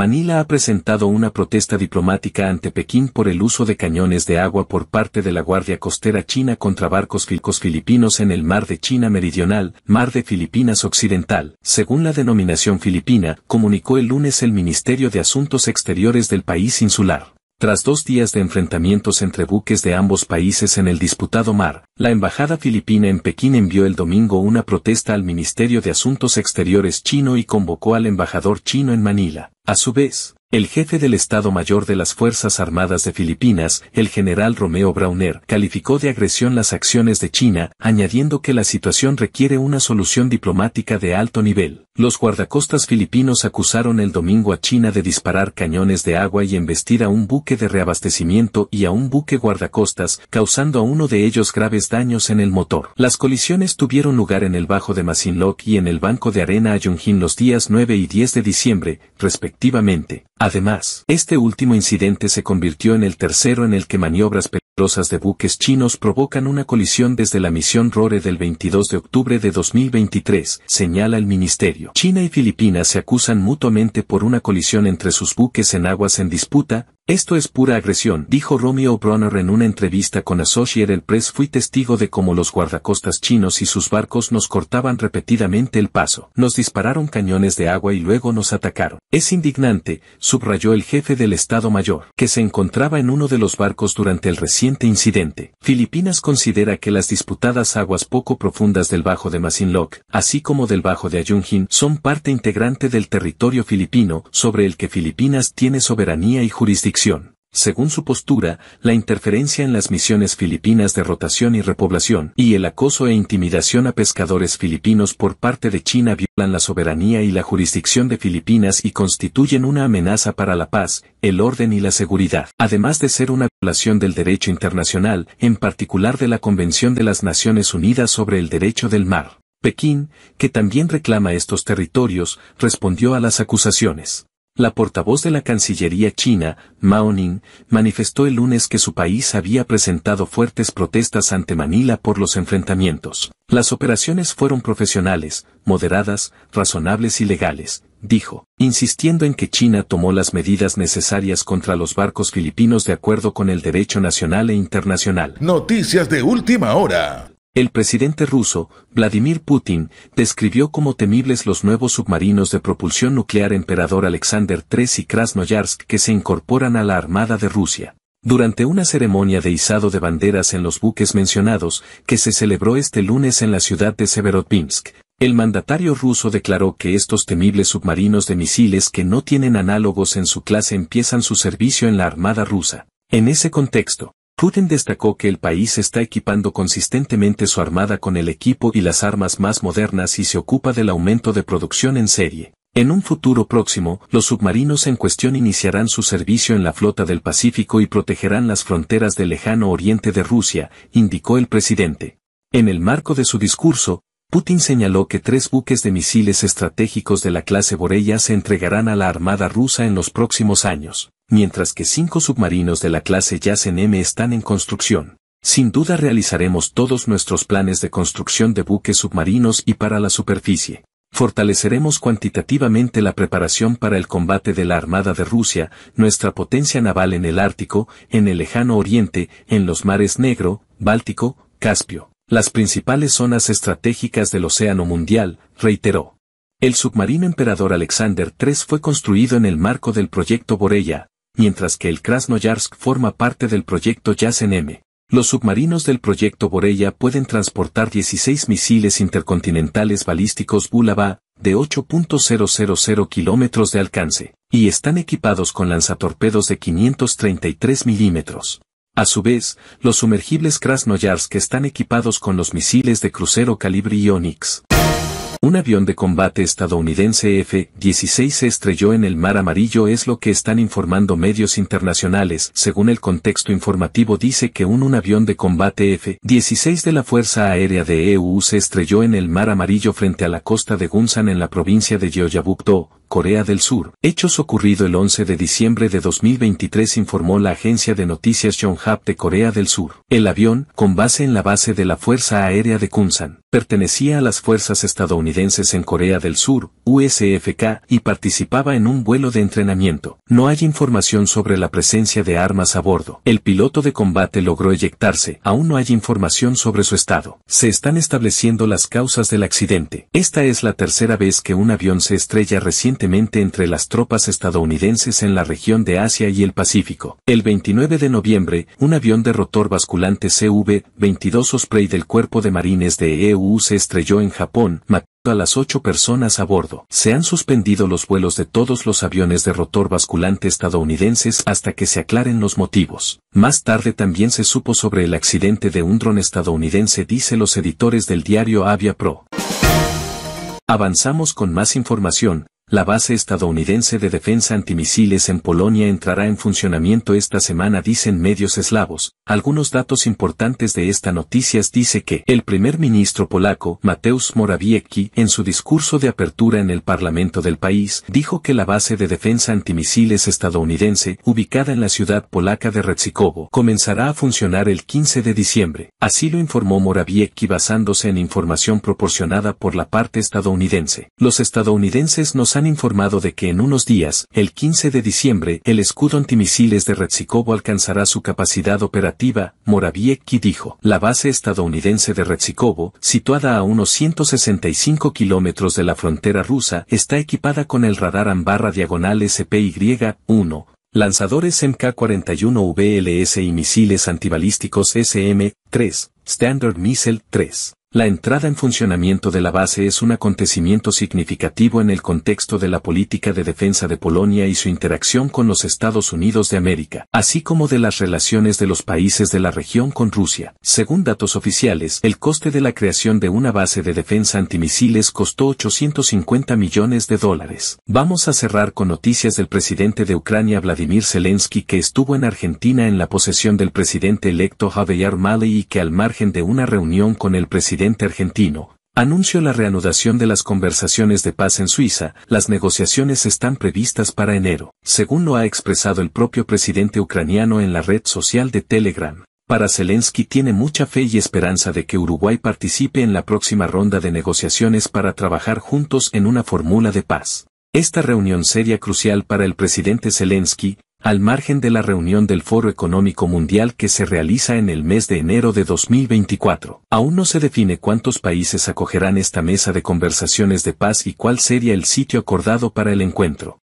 Manila ha presentado una protesta diplomática ante Pekín por el uso de cañones de agua por parte de la Guardia Costera China contra barcos filcos filipinos en el Mar de China Meridional, Mar de Filipinas Occidental, según la denominación filipina, comunicó el lunes el Ministerio de Asuntos Exteriores del país insular. Tras dos días de enfrentamientos entre buques de ambos países en el disputado mar, la Embajada Filipina en Pekín envió el domingo una protesta al Ministerio de Asuntos Exteriores chino y convocó al embajador chino en Manila. A su vez, el jefe del Estado Mayor de las Fuerzas Armadas de Filipinas, el general Romeo Brauner, calificó de agresión las acciones de China, añadiendo que la situación requiere una solución diplomática de alto nivel. Los guardacostas filipinos acusaron el domingo a China de disparar cañones de agua y embestir a un buque de reabastecimiento y a un buque guardacostas, causando a uno de ellos graves daños en el motor. Las colisiones tuvieron lugar en el bajo de Masinloc y en el banco de arena Ayungin los días 9 y 10 de diciembre, respectivamente. Además, este último incidente se convirtió en el tercero en el que maniobras de buques chinos provocan una colisión desde la misión RORE del 22 de octubre de 2023, señala el ministerio. China y Filipinas se acusan mutuamente por una colisión entre sus buques en aguas en disputa, esto es pura agresión, dijo Romeo Bronner en una entrevista con Associated Press. Fui testigo de cómo los guardacostas chinos y sus barcos nos cortaban repetidamente el paso. Nos dispararon cañones de agua y luego nos atacaron. Es indignante, subrayó el jefe del Estado Mayor, que se encontraba en uno de los barcos durante el reciente incidente. Filipinas considera que las disputadas aguas poco profundas del Bajo de Masinloc, así como del Bajo de Ayunjin, son parte integrante del territorio filipino, sobre el que Filipinas tiene soberanía y jurisdicción. Según su postura, la interferencia en las misiones filipinas de rotación y repoblación y el acoso e intimidación a pescadores filipinos por parte de China violan la soberanía y la jurisdicción de Filipinas y constituyen una amenaza para la paz, el orden y la seguridad, además de ser una violación del derecho internacional, en particular de la Convención de las Naciones Unidas sobre el Derecho del Mar. Pekín, que también reclama estos territorios, respondió a las acusaciones. La portavoz de la Cancillería china, Mao Ning, manifestó el lunes que su país había presentado fuertes protestas ante Manila por los enfrentamientos. Las operaciones fueron profesionales, moderadas, razonables y legales, dijo, insistiendo en que China tomó las medidas necesarias contra los barcos filipinos de acuerdo con el derecho nacional e internacional. Noticias de última hora. El presidente ruso, Vladimir Putin, describió como temibles los nuevos submarinos de propulsión nuclear Emperador Alexander III y Krasnoyarsk que se incorporan a la Armada de Rusia. Durante una ceremonia de izado de banderas en los buques mencionados, que se celebró este lunes en la ciudad de Severodvinsk, el mandatario ruso declaró que estos temibles submarinos de misiles que no tienen análogos en su clase empiezan su servicio en la Armada rusa. En ese contexto, Putin destacó que el país está equipando consistentemente su armada con el equipo y las armas más modernas y se ocupa del aumento de producción en serie. En un futuro próximo, los submarinos en cuestión iniciarán su servicio en la flota del Pacífico y protegerán las fronteras del lejano oriente de Rusia, indicó el presidente. En el marco de su discurso, Putin señaló que tres buques de misiles estratégicos de la clase Boreya se entregarán a la Armada rusa en los próximos años mientras que cinco submarinos de la clase yasen M están en construcción. Sin duda realizaremos todos nuestros planes de construcción de buques submarinos y para la superficie. Fortaleceremos cuantitativamente la preparación para el combate de la Armada de Rusia, nuestra potencia naval en el Ártico, en el lejano oriente, en los mares Negro, Báltico, Caspio, las principales zonas estratégicas del Océano Mundial, reiteró. El submarino emperador Alexander III fue construido en el marco del proyecto Borella, mientras que el Krasnoyarsk forma parte del proyecto Yasen-M. Los submarinos del proyecto Boreya pueden transportar 16 misiles intercontinentales balísticos Bulava, de 8.000 kilómetros de alcance, y están equipados con lanzatorpedos de 533 milímetros. A su vez, los sumergibles Krasnoyarsk están equipados con los misiles de crucero calibre Ionix, un avión de combate estadounidense F-16 se estrelló en el Mar Amarillo es lo que están informando medios internacionales. Según el contexto informativo dice que un, avión de combate F-16 de la Fuerza Aérea de EU se estrelló en el Mar Amarillo frente a la costa de Gunsan en la provincia de yoyabukto Corea del Sur. Hechos ocurrido el 11 de diciembre de 2023 informó la agencia de noticias Yonhap de Corea del Sur. El avión, con base en la base de la Fuerza Aérea de Kunsan, pertenecía a las fuerzas estadounidenses en Corea del Sur, USFK, y participaba en un vuelo de entrenamiento. No hay información sobre la presencia de armas a bordo. El piloto de combate logró eyectarse. Aún no hay información sobre su estado. Se están estableciendo las causas del accidente. Esta es la tercera vez que un avión se estrella recientemente entre las tropas estadounidenses en la región de Asia y el Pacífico. El 29 de noviembre, un avión de rotor basculante CV-22 Osprey del Cuerpo de Marines de EU se estrelló en Japón, matando a las ocho personas a bordo. Se han suspendido los vuelos de todos los aviones de rotor basculante estadounidenses hasta que se aclaren los motivos. Más tarde también se supo sobre el accidente de un dron estadounidense, dice los editores del diario Avia Pro. Avanzamos con más información, la base estadounidense de defensa antimisiles en Polonia entrará en funcionamiento esta semana dicen medios eslavos. Algunos datos importantes de esta noticia dice que el primer ministro polaco, Mateusz Morawiecki, en su discurso de apertura en el parlamento del país, dijo que la base de defensa antimisiles estadounidense, ubicada en la ciudad polaca de Retsikovo, comenzará a funcionar el 15 de diciembre. Así lo informó Morawiecki basándose en información proporcionada por la parte estadounidense. Los estadounidenses nos han han informado de que en unos días, el 15 de diciembre, el escudo antimisiles de Retsikovo alcanzará su capacidad operativa, Moraviecki dijo. La base estadounidense de Retsikovo, situada a unos 165 kilómetros de la frontera rusa, está equipada con el radar Ambarra diagonal SPY-1, lanzadores MK-41 VLS y misiles antibalísticos SM-3, Standard Missile 3. La entrada en funcionamiento de la base es un acontecimiento significativo en el contexto de la política de defensa de Polonia y su interacción con los Estados Unidos de América, así como de las relaciones de los países de la región con Rusia. Según datos oficiales, el coste de la creación de una base de defensa antimisiles costó 850 millones de dólares. Vamos a cerrar con noticias del presidente de Ucrania Vladimir Zelensky que estuvo en Argentina en la posesión del presidente electo Javier Milei y que al margen de una reunión con el presidente argentino, anunció la reanudación de las conversaciones de paz en Suiza, las negociaciones están previstas para enero, según lo ha expresado el propio presidente ucraniano en la red social de Telegram. Para Zelensky tiene mucha fe y esperanza de que Uruguay participe en la próxima ronda de negociaciones para trabajar juntos en una fórmula de paz. Esta reunión sería crucial para el presidente Zelensky, al margen de la reunión del Foro Económico Mundial que se realiza en el mes de enero de 2024. Aún no se define cuántos países acogerán esta mesa de conversaciones de paz y cuál sería el sitio acordado para el encuentro.